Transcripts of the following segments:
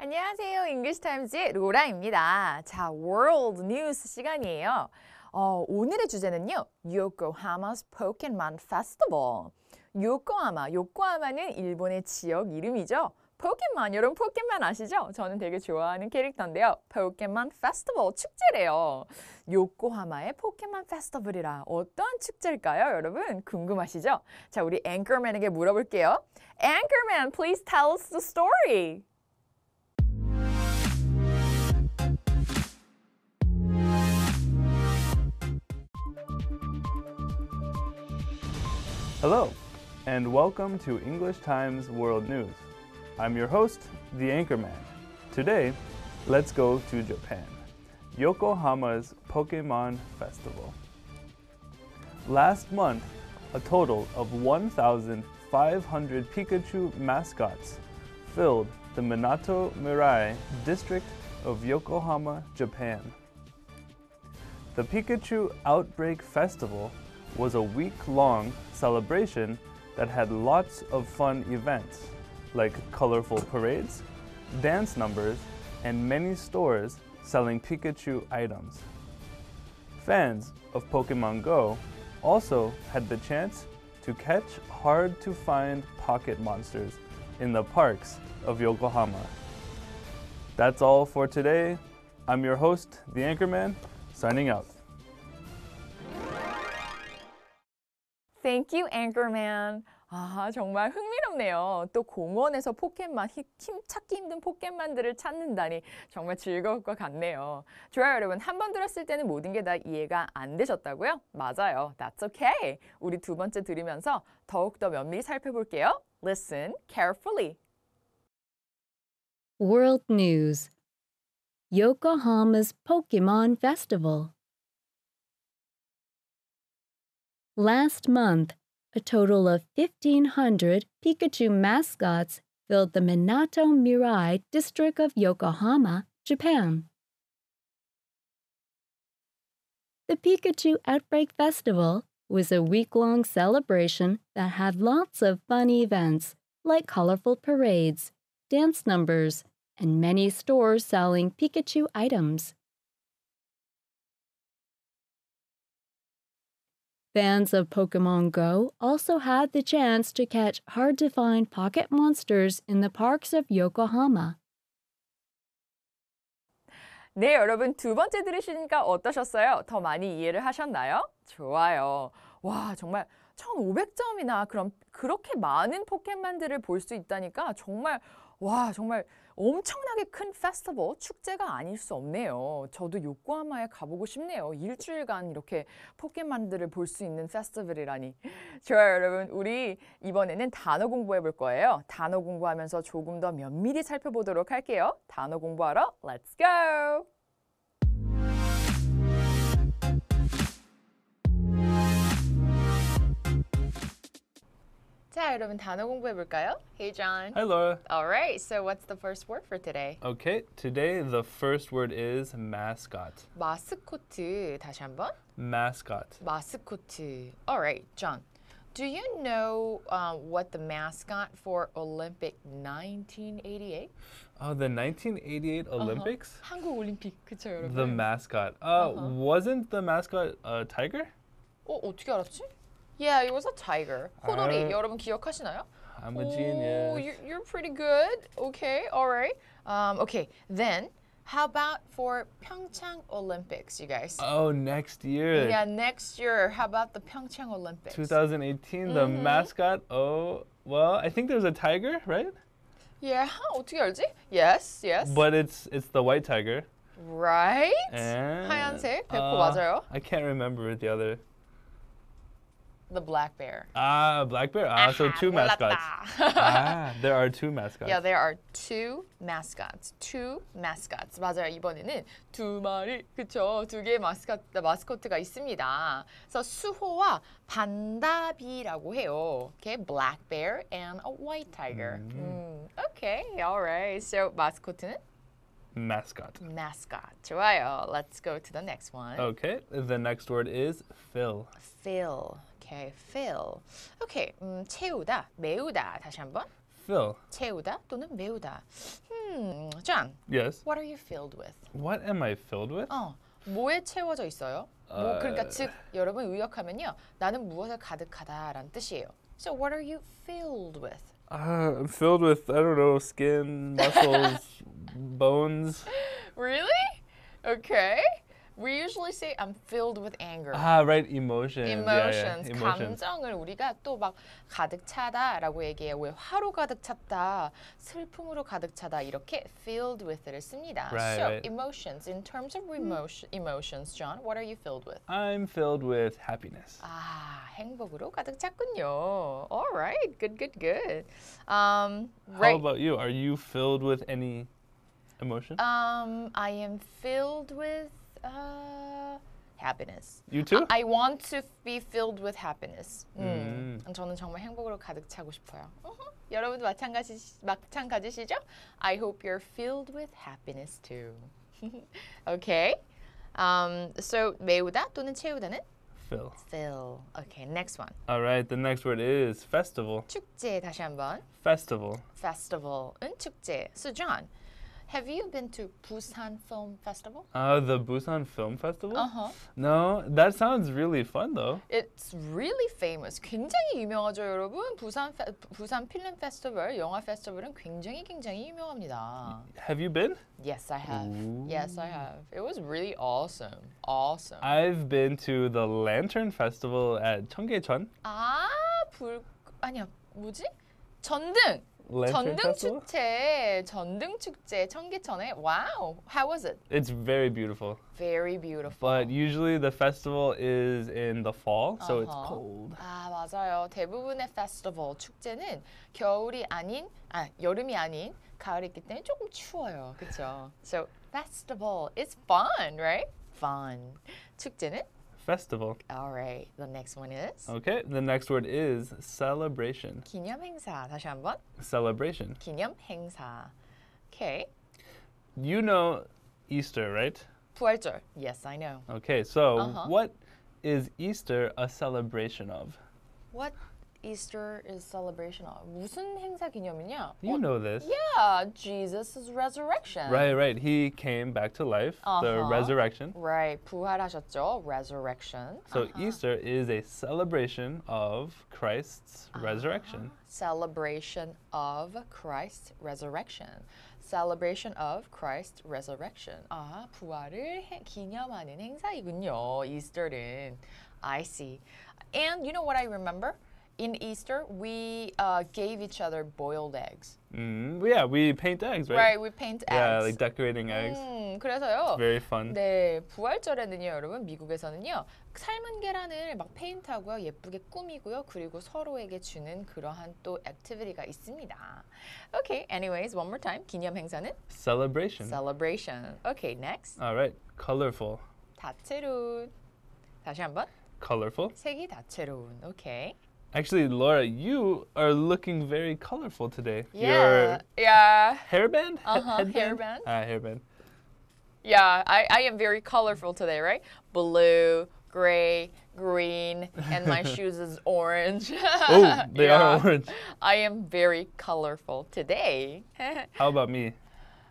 안녕하세요. 잉글리시타임즈의 로라입니다. 자, 월드 뉴스 시간이에요. 어, 오늘의 주제는요. 요코하마's 포켓몬 페스티벌. 요코하마, 요코하마는 일본의 지역 이름이죠. 포켓몬, 여러분 포켓몬 아시죠? 저는 되게 좋아하는 캐릭터인데요. 포켓몬 페스티벌 축제래요. 요코하마의 포켓몬 페스티벌이라 어떠 축제일까요, 여러분? 궁금하시죠? 자, 우리 앵커맨에게 물어볼게요. 앵커맨, please tell us the story. Hello, and welcome to English Times World News. I'm your host, the Anchorman. Today, let's go to Japan, Yokohama's Pokemon Festival. Last month, a total of 1,500 Pikachu mascots filled the Minato Mirai district of Yokohama, Japan. The Pikachu Outbreak Festival was a week-long celebration that had lots of fun events, like colorful parades, dance numbers, and many stores selling Pikachu items. Fans of Pokemon Go also had the chance to catch hard-to-find pocket monsters in the parks of Yokohama. That's all for today. I'm your host, The Anchorman, signing out. Thank you, Anchorman. 아, 정말 흥미롭네요. 또 공원에서 포켓만, 힘, 찾기 힘든 포켓만들을 찾는다니 정말 즐거울 것 같네요. 좋아요, 여러분. 한 번 들었을 때는 모든 게 다 이해가 안 되셨다고요? 맞아요. That's okay. 우리 두 번째 들으면서 더욱더 면밀히 살펴볼게요. Listen carefully. World News Yokohama's Pokemon Festival Last month, a total of 1,500 Pikachu mascots filled the Minato Mirai district of Yokohama, Japan. The Pikachu Outbreak Festival was a week long celebration that had lots of fun events like colorful parades, dance numbers, and many stores selling Pikachu items. Fans of Pokemon Go also had the chance to catch hard to find pocket monsters in the parks of Yokohama. 네, 여러분 두 번째 들으시니까 어떠셨어요? 더 많이 이해를 하셨나요? 좋아요. 와, 정말 1,500점이나 그럼 그렇게 많은 포켓몬들을 볼 수 있다니까 정말 와, 정말 엄청나게 큰 페스티벌 축제가 아닐 수 없네요. 저도 요코하마에 가보고 싶네요. 일주일간 이렇게 포켓몬들을 볼 수 있는 페스티벌이라니. 좋아요 여러분. 우리 이번에는 단어 공부해 볼 거예요. 단어 공부하면서 조금 더 면밀히 살펴보도록 할게요. 단어 공부하러 렛츠 고! 자, 여러분 단어 공부해 볼까요? Hey John. Hi Laura. All right. So what's the first word for today? Okay. Today the first word is mascot. 마스코트 다시 한번. Mascot. 마스코트. All right, John. Do you know uh, what the mascot for Olympic 1988? Oh, uh, the 1988 uh-huh. Olympics? Uh-huh. 한국 올림픽, 그쵸, 여러분? The mascot. Uh, uh-huh. Wasn't the mascot a tiger? 어, 어떻게 알았지? Yeah, it was a tiger. 호돌이 uh, 여러분 기억하시나요? I'm a genius. Oh, you're, you're pretty good. Okay, all right. Um, okay, then how about for Pyeongchang Olympics, you guys? Oh, next year. Yeah, next year. How about the Pyeongchang Olympics? 2018, mm -hmm. the mm-hmm. mascot. Oh, well, I think there's a tiger, right? Yeah, 어떻게 알지? Yes, yes. But it's it's the white tiger. Right? And, 하얀색, 백호 uh, 맞아요. I can't remember the other the black bear. Ah, black bear. Ah, so two mascots. ah, there are two mascots. Yeah, there are two mascots. Two mascots. 맞아요. 이번에는 두 마리, 그렇죠. 두 개의 마스코트, 마스코트가 있습니다. 그래서 수호와 반다비라고 해요. Okay, black bear and a white tiger. Mm. okay, alright. So 마스코트는 mascot. Mascot. 좋아요. Let's go to the next one. Okay, the next word is fill. Fill. Okay, fill. Okay, 음, mm, 채우다, 메우다 다시 한번. Fill. 채우다 또는 메우다. Hmm, John. Yes. What are you filled with? What am I filled with? 어, 뭐에 채워져 있어요? 뭐 그러니까 즉 여러분 의역하면요, 나는 무엇에 가득하다라는 뜻이에요. So what are you filled with? Uh, I'm filled with I don't know skin, muscles, bones. Really? Okay. We usually say I'm filled with anger. 아, ah, right, emotions. Emotions. Yeah, yeah. Emotion. 감정을 우리가 또 막 가득 차다라고 얘기해요. 왜 화로 가득 찼다, 슬픔으로 가득 차다 이렇게 filled with를 씁니다. Right, so right. emotions. In terms of emotion, emotions, John, what are you filled with? I'm filled with happiness. 아, 행복으로 가득 찼군요. All right, good, good, good. Um, right. How about you? Are you filled with any emotion? Um, I am filled with uh, happiness. You too? I, I want to be filled with happiness. 음. 음. 저는 정말 행복으로 가득 차고 싶어요. 여러분도 마찬가지 마찬가지시죠? I hope you're filled with happiness too. okay. Um, so 메우다 또는 채우다는 fill. Fill. Okay, next one. All right, the next word is festival. 축제 다시 한번. Festival. Festival은 축제. So John, have you been to Busan Film Festival? Uh, the Busan Film Festival? Uh-huh. No, that sounds really fun though. It's really famous. 굉장히 유명하죠, 여러분. Busan Busan Film Festival, 영화 페스티벌은 굉장히 굉장히 유명합니다. Have you been? Yes, I have. Ooh. Yes, I have. It was really awesome. Awesome. I've been to the Lantern Festival at Cheonggaecheon. 아, 불 아니야. 뭐지? 전등. 전등 Festival? 축제, 전등 축제 청계천에. Wow, how was it? It's very beautiful. Very beautiful. But usually the festival is in the fall, so uh -huh. it's uh-huh. cold. 아 맞아요. 대부분의 festival 축제는 겨울이 아닌 아 여름이 아닌 가을이 있기 때문에 조금 추워요. 그렇죠? So festival is fun, right? Fun. 축제는 festival. All right. The next one is Okay, the next word is celebration. 기념 행사. 다시 한번. Celebration. 기념 행사. Okay. You know Easter, right? 부활절. Yes, I know. Okay, so Uh-huh. what is Easter a celebration of? What Easter is celebration of? 무슨 행사 기념이냐? You know this. Yeah, Jesus' resurrection. Right, right. He came back to life. Uh -huh. The uh-huh. resurrection. Right. 부활하셨죠. Resurrection. So uh -huh. Easter is a celebration of Christ's uh -huh. resurrection. Celebration of Christ's resurrection. Celebration of Christ's resurrection. 아, uh-huh. 부활을 해, 기념하는 행사이군요. Easter는. I see. And you know what I remember? in Easter, we uh, gave each other boiled eggs. Mm, yeah, we paint eggs, right? Right, we paint eggs. Yeah, like decorating eggs. 음, 그래서요. It's very fun. 네, 부활절에는요, 여러분 미국에서는요 삶은 계란을 막 페인트하고요 예쁘게 꾸미고요 그리고 서로에게 주는 그러한 또 액티비티가 있습니다. Okay, anyways, one more time 기념 행사는 celebration. Celebration. Okay, next. All right, colorful. 다채로운. 다시 한번. Colorful. 색이 다채로운. Okay. Actually, Laura, you are looking very colorful today. Yeah. Your yeah. Hairband? Uh-huh. Hairband. Uh, hairband. Yeah, I, I am very colorful today, right? Blue, gray, green, and my shoes is orange. oh, they yeah. are orange. I am very colorful today. How about me?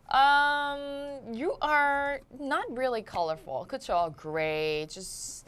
Um, you are not really colorful. you all gray, just